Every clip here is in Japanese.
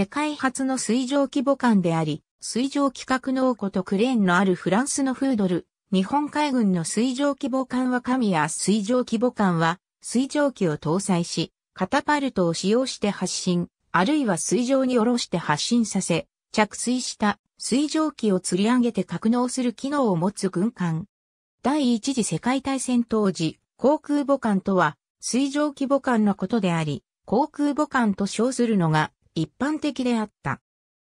世界初の水上規模艦であり、水上規格の庫とクレーンのあるフランスのフードル、日本海軍の水上規模艦は神や水上規模艦は、水上機を搭載し、カタパルトを使用して発進、あるいは水上に下ろして発進させ、着水した水上機を吊り上げて格納する機能を持つ軍艦。第一次世界大戦当時、航空母艦とは水上規模艦のことであり、航空母艦と称するのが一般的であった。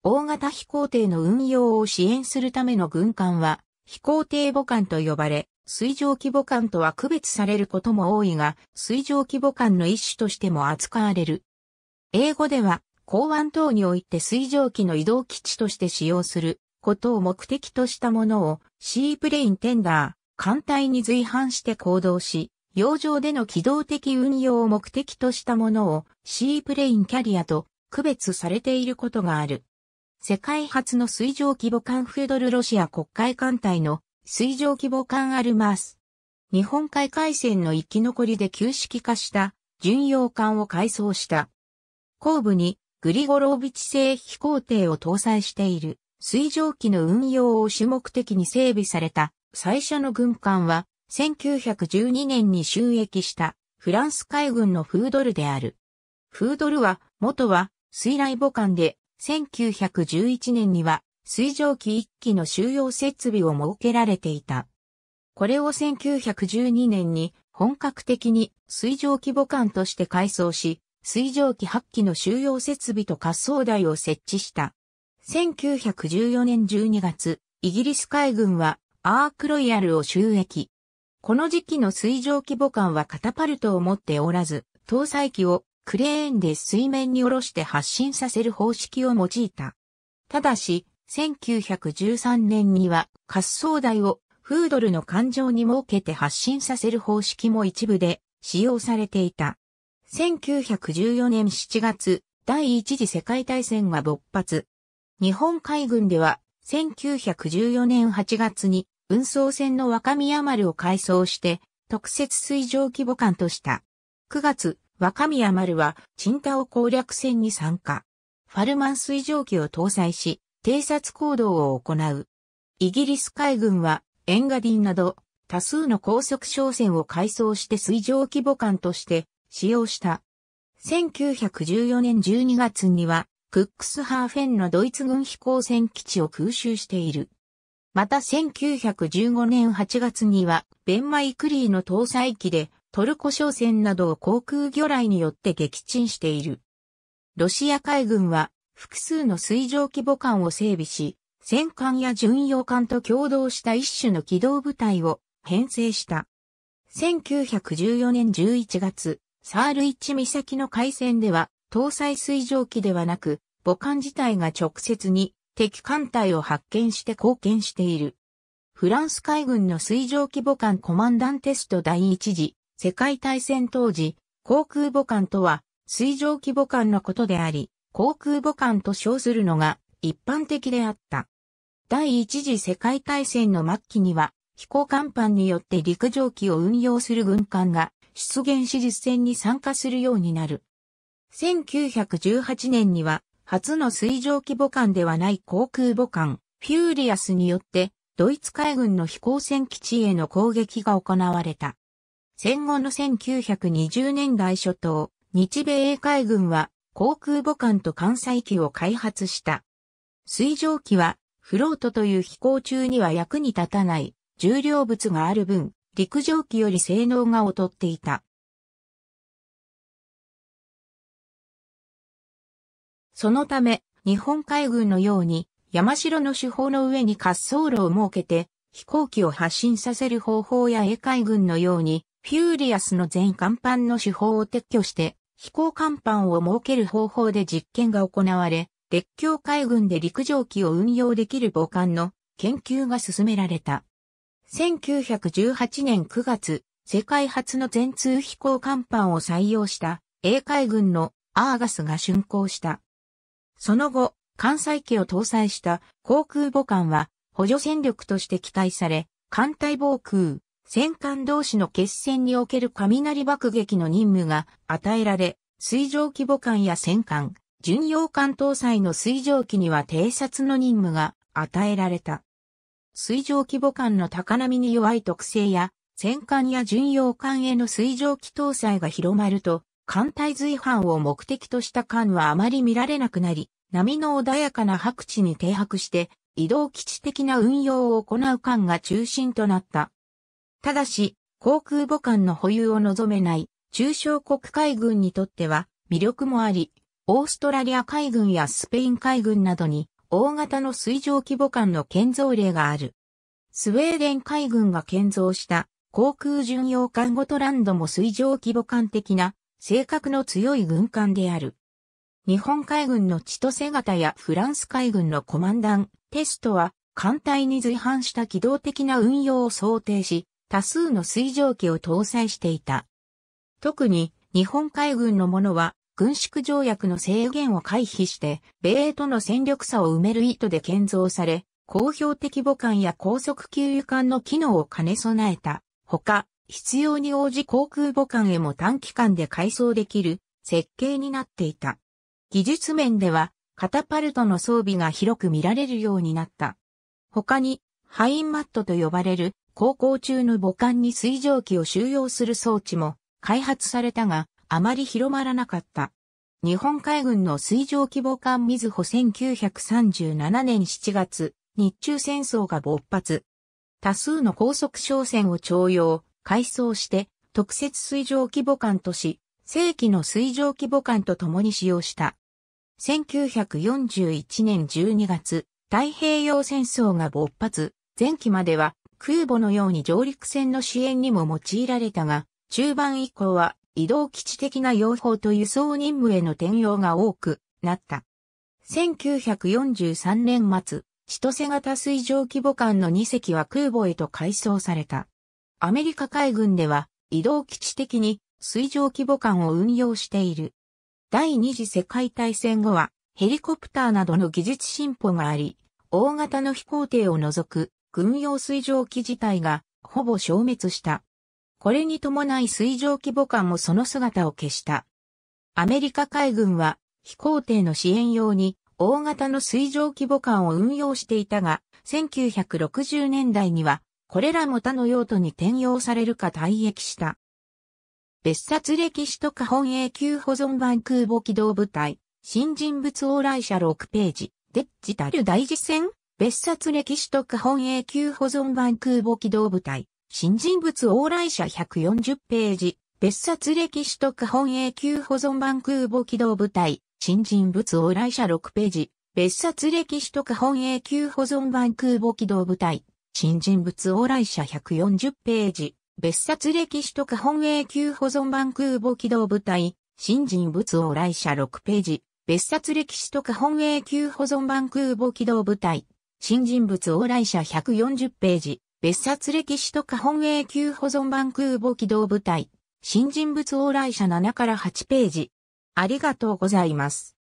大型飛行艇の運用を支援するための軍艦は、飛行艇母艦と呼ばれ、水上規模艦とは区別されることも多いが、水上規模艦の一種としても扱われる。英語では、港湾等において水蒸気の移動基地として使用することを目的としたものを、シープレインテンダー、艦隊に随伴して行動し、洋上での機動的運用を目的としたものを、シープレインキャリアと区別されていることがある。世界初の水上規模艦フェドルロシア国海艦隊の水上規模艦アルマース。日本海海戦の生き残りで旧式化した巡洋艦を改装した。後部にグリゴロービチ製飛行艇を搭載している水上機の運用を主目的に整備された最初の軍艦は1912年に収益したフランス海軍のフードルである。フードルは元は水雷母艦で、1911年には、水蒸気1機の収容設備を設けられていた。これを1912年に本格的に水蒸気母艦として改装し、水蒸気8機の収容設備と滑走台を設置した。1914年12月、イギリス海軍はアークロイヤルを収益。この時期の水蒸気母艦はカタパルトを持っておらず、搭載機をクレーンで水面に下ろして発進させる方式を用いた。ただし、1913年には滑走台をフードルの環状に設けて発進させる方式も一部で使用されていた。1914年7月、第一次世界大戦が勃発。日本海軍では1914年8月に運送船の若宮丸を改装して特設水上規模艦とした。9月、若宮丸は、チンタオ攻略戦に参加。ファルマン水蒸気を搭載し、偵察行動を行う。イギリス海軍は、エンガディンなど、多数の高速商船を改装して水上規模艦として使用した。1914年12月には、クックスハーフェンのドイツ軍飛行船基地を空襲している。また1915年8月には、ベンマイクリーの搭載機でトルコ商船などを航空魚雷によって撃沈している。ロシア海軍は複数の水上規模艦を整備し、戦艦や巡洋艦と共同した一種の機動部隊を編成した。1914年11月、サールイッチ岬の海戦では、搭載水蒸気ではなく、母艦自体が直接に敵艦隊を発見して貢献している。フランス海軍の水蒸気母艦コマンダンテスト第一次世界大戦当時、航空母艦とは水蒸気母艦のことであり、航空母艦と称するのが一般的であった。第一次世界大戦の末期には、飛行甲板によって陸上機を運用する軍艦が出現し実戦に参加するようになる。1918年には、初の水蒸気母艦ではない航空母艦、フューリアスによって、ドイツ海軍の飛行船基地への攻撃が行われた。戦後の1920年代初頭、日米英海軍は航空母艦と艦載機を開発した。水蒸気はフロートという飛行中には役に立たない重量物がある分、陸上機より性能が劣っていた。そのため、日本海軍のように山城の手法の上に滑走路を設けて飛行機を発進させる方法や英海軍のようにフューリアスの全甲板の手法を撤去して、飛行甲板を設ける方法で実験が行われ、列強海軍で陸上機を運用できる母艦の研究が進められた。1918年9月、世界初の全通飛行甲板を採用した英海軍のアーガスが竣工した。その後、艦載機を搭載した航空母艦は補助戦力として期待され、艦隊防空、戦艦同士の決戦における雷爆撃の任務が与えられ、水上規模艦や戦艦、巡洋艦搭載の水上機には偵察の任務が与えられた。水上規模艦の高波に弱い特性や、戦艦や巡洋艦への水上機搭載が広まると、艦隊随伴を目的とした艦はあまり見られなくなり、波の穏やかな白地に停泊して、移動基地的な運用を行う艦が中心となった。ただし、航空母艦の保有を望めない中小国海軍にとっては魅力もあり、オーストラリア海軍やスペイン海軍などに大型の水上規模艦の建造例がある。スウェーデン海軍が建造した航空巡洋艦ゴトランドも水上規模艦的な性格の強い軍艦である。日本海軍の千歳型やフランス海軍のコマンダンテストは艦隊に随伴した機動的な運用を想定し、多数の水蒸気を搭載していた。特に日本海軍のものは軍縮条約の制限を回避して米英との戦力差を埋める意図で建造され、公表的母艦や高速給油艦の機能を兼ね備えた。ほか、必要に応じ航空母艦へも短期間で改装できる設計になっていた。技術面では、カタパルトの装備が広く見られるようになった。他に、ハインマットと呼ばれる航行中の母艦に水蒸気を収容する装置も開発されたが、あまり広まらなかった。日本海軍の水上規模艦水穂1937年7月、日中戦争が勃発。多数の高速商船を徴用、改装して、特設水上規模艦とし、正規の水蒸気母艦と共に使用した。1941年12月、太平洋戦争が勃発、前期までは空母のように上陸船の支援にも用いられたが、中盤以降は移動基地的な用法と輸送任務への転用が多くなった。1943年末、千歳型水上規模艦の2隻は空母へと改装された。アメリカ海軍では移動基地的に水上規模艦を運用している。第二次世界大戦後はヘリコプターなどの技術進歩があり、大型の飛行艇を除く軍用水蒸気自体がほぼ消滅した。これに伴い水蒸気母艦もその姿を消した。アメリカ海軍は飛行艇の支援用に大型の水蒸気母艦を運用していたが、1960年代にはこれらも他の用途に転用されるか退役した。別冊歴史とか本永久保存版空母機動部隊、新人物往来者6ページ、デッジタル大事戦別冊歴史特本永久保存版空母機動部隊、新人物往来者140ページ、別冊歴史特本永久保存版空母機動部隊、新人物往来者6ページ、別冊歴史特本永久保存版空母機動部隊、新人物往来者140ページ、別冊歴史特本永久保存版空母機動部隊、新人物往来者6ページ、別冊歴史特本永久保存版空母機動部隊、新人物往来者140ページ、別冊歴史とか本永久保存版空母機動部隊、新人物往来者7から8ページ。ありがとうございます。